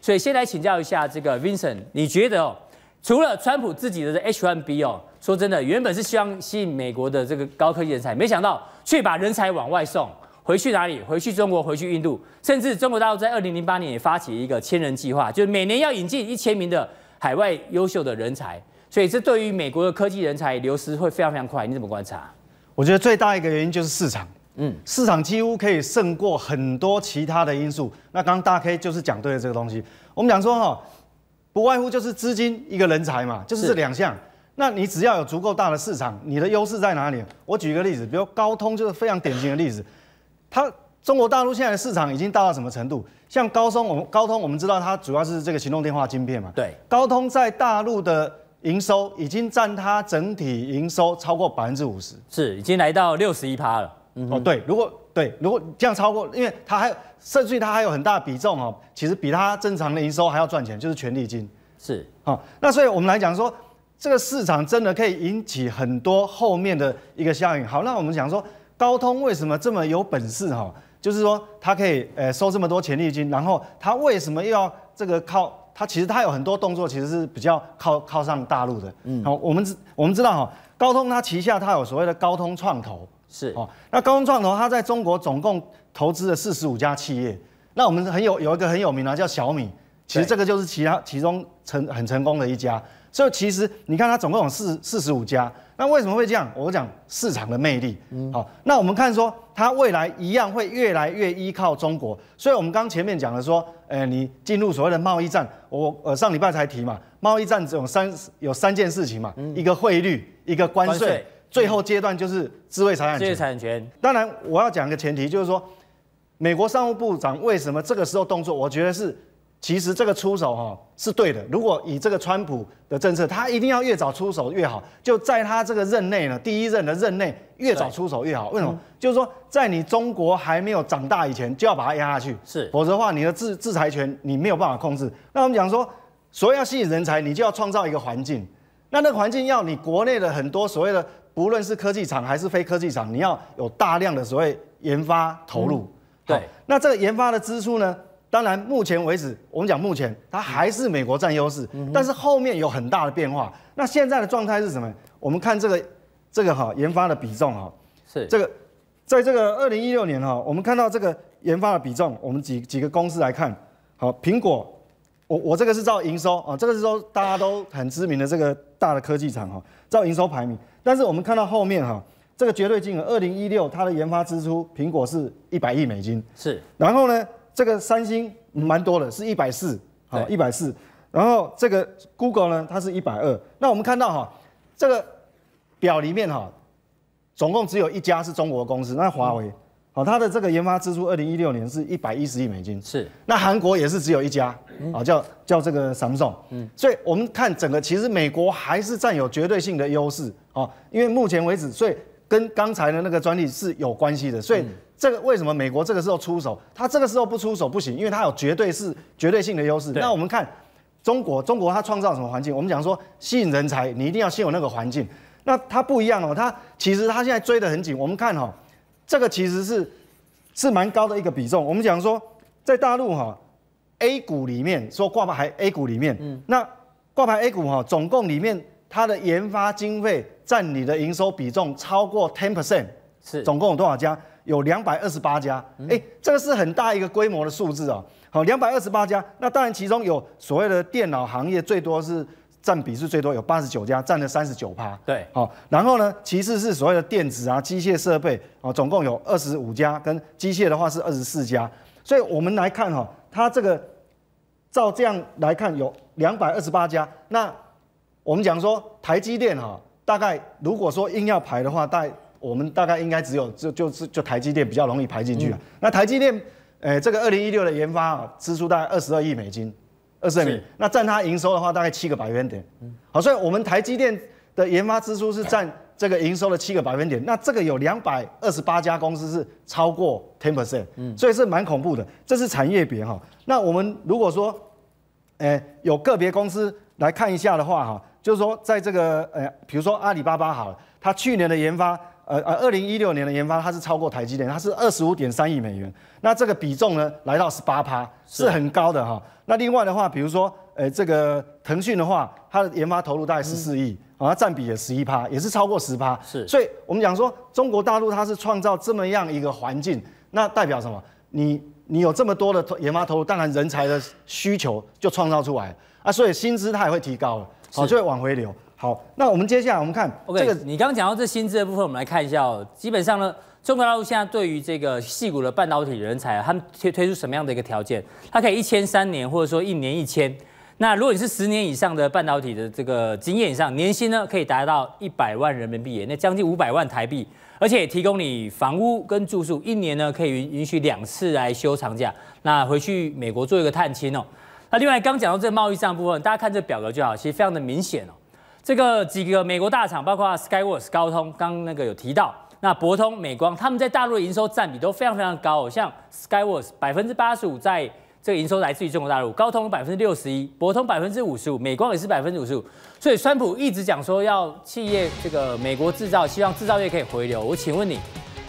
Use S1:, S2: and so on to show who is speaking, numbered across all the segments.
S1: 所以先来请教一下这个 Vincent，你觉得哦，除了川普自己的 H1B 哦，说真的，原本是希望吸引美国的这个高科技人才，没想到却把人才往外送，回去哪里？回去中国，回去印度，甚至中国大陆在二零零八年也发起一个千人计划，就是每年要引进一千名的海外优秀的人才。所以这对于美国的科技人才流失会非常非常快，你怎么观察？
S2: 我觉得最大一个原因就是市场。嗯，市场几乎可以胜过很多其他的因素。那刚刚大 K 就是讲对了这个东西。我们讲说哈，不外乎就是资金一个人才嘛，就是这两项。那你只要有足够大的市场，你的优势在哪里？我举一个例子，比如高通就是非常典型的例子。它中国大陆现在的市场已经大到什么程度？像高通，我们高通我们知道它主要是这个行动电话晶片嘛。对，高通在大陆的营收已经占它整体营收超过百分之五十，是已经来到六十一趴了。哦，对，如果对，如果这样超过，因为它还有，甚至于它还有很大比重哦，其实比它正常的营收还要赚钱，就是权利金。是，好，那所以我们来讲说，这个市场真的可以引起很多后面的一个效应。好，那我们讲说，高通为什么这么有本事哈？就是说，它可以呃收这么多权利金，然后它为什么又要这个靠它？其实它有很多动作，其实是比较靠靠上大陆的。嗯，好，我们我们知道哈，高通它旗下它有所谓的高通创投。是哦，那高通创投它在中国总共投资了四十五家企业。那我们很有有一个很有名的叫小米，其实这个就是其他其中成很成功的一家。所以其实你看它总共有四四十五家，那为什么会这样？我讲市场的魅力。嗯，好，那我们看说它未来一样会越来越依靠中国。所以我们刚前面讲的说，呃，你进入所谓的贸易战，我呃上礼拜才提嘛，贸易战只有三有三件事情嘛，一个汇率，一个关税。最后阶段就是智慧财产权。智慧产权，当然我要讲一个前提，就是说，美国商务部长为什么这个时候动作？我觉得是，其实这个出手哈是对的。如果以这个川普的政策，他一定要越早出手越好。就在他这个任内呢，第一任的任内越早出手越好。为什么？就是说，在你中国还没有长大以前，就要把它压下去。是，否则的话，你的制制裁权你没有办法控制。那我们讲说，所以要吸引人才，你就要创造一个环境。那那个环境要你国内的很多所谓的。无论是科技厂还是非科技厂，你要有大量的所谓研发投入。对，那这个研发的支出呢？当然，目前为止我们讲目前它还是美国占优势，但是后面有很大的变化。那现在的状态是什么？我们看这个这个哈研发的比重哈，是这个在这个二零一六年哈，我们看到这个研发的比重，我们几几个公司来看，好，苹果。我我这个是照营收啊，这个是说大家都很知名的这个大的科技厂哈，照营收排名。但是我们看到后面哈，这个绝对金额，二零一六它的研发支出，苹果是一百亿美金，是。然后呢，这个三星蛮多的，是一百四，好，一百四。然后这个 Google 呢，它是一百二。那我们看到哈，这个表里面哈，总共只有一家是中国公司，那华为。好，它的这个研发支出，二零一六年是一百一十亿美金。是，那韩国也是只有一家，啊，叫叫这个 Samsung。嗯，所以我们看整个，其实美国还是占有绝对性的优势，啊，因为目前为止，所以跟刚才的那个专利是有关系的。所以这个为什么美国这个时候出手，它这个时候不出手不行，因为它有绝对是绝对性的优势。那我们看中国，中国它创造什么环境？我们讲说吸引人才，你一定要先有那个环境。那它不一样哦，它其实它现在追得很紧，我们看哈。这个其实是是蛮高的一个比重。我们讲说，在大陆哈，A 股里面说挂牌还 A 股里面，嗯，那挂牌 A 股哈，总共里面它的研发经费占你的营收比重超过 ten percent，是总共有多少家？有两百二十八家。哎，这个是很大一个规模的数字啊。好，两百二十八家，那当然其中有所谓的电脑行业最多是。占比是最多，有八十九家，占了三十九趴。对，好，然后呢，其次是所谓的电子啊、机械设备啊，总共有二十五家，跟机械的话是二十四家。所以，我们来看哈，它这个照这样来看，有两百二十八家。那我们讲说，台积电哈，大概如果说硬要排的话，大我们大概应该只有就就是就台积电比较容易排进去。那台积电，哎，这个二零一六的研发支出大概二十二亿美金。二十米，那占它营收的话，大概七个百分点。好，所以我们台积电的研发支出是占这个营收的七个百分点。那这个有两百二十八家公司是超过 ten percent，嗯，所以是蛮恐怖的。这是产业别哈。那我们如果说，哎，有个别公司来看一下的话哈，就是说在这个，呃，比如说阿里巴巴，好，它去年的研发。呃呃，二零一六年的研发它是超过台积电，它是二十五点三亿美元，那这个比重呢来到十八趴，是很高的哈。那另外的话，比如说，呃，这个腾讯的话，它的研发投入大概十四亿，啊，占比也十一趴，也是超过十趴。是，所以我们讲说，中国大陆它是创造这么样一个环境，那代表什么？你你有这么多的研发投入，当然人才的需求就创造出来，啊，所以薪资它也会提高了，好，就会往回流。好，那我们接下来我们看，OK，这个
S1: 你刚刚讲到这薪资的部分，我们来看一下哦。基本上呢，中国大陆现在对于这个戏股的半导体人才，他们推推出什么样的一个条件？他可以一千三年，或者说一年一千。那如果你是十年以上的半导体的这个经验以上，年薪呢可以达到一百万人民币，那将近五百万台币，而且提供你房屋跟住宿，一年呢可以允允许两次来休长假，那回去美国做一个探亲哦。那另外刚讲到这贸易上部分，大家看这表格就好，其实非常的明显哦。这个几个美国大厂，包括 Skyworks、高通，刚那个有提到，那博通、美光，他们在大陆的营收占比都非常非常高。像 Skyworks 百分之八十五，在这个营收来自于中国大陆；高通百分之六十一，博通百分之五十五，美光也是百分之五十五。所以川普一直讲说要企业这个美国制造，希望制造业可以回流。我请问你，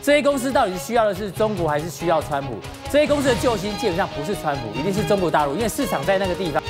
S1: 这些公司到底是需要的是中国，还是需要川普？这些公司的救星基本上不是川普，一定是中国大陆，因为市场在那个地方。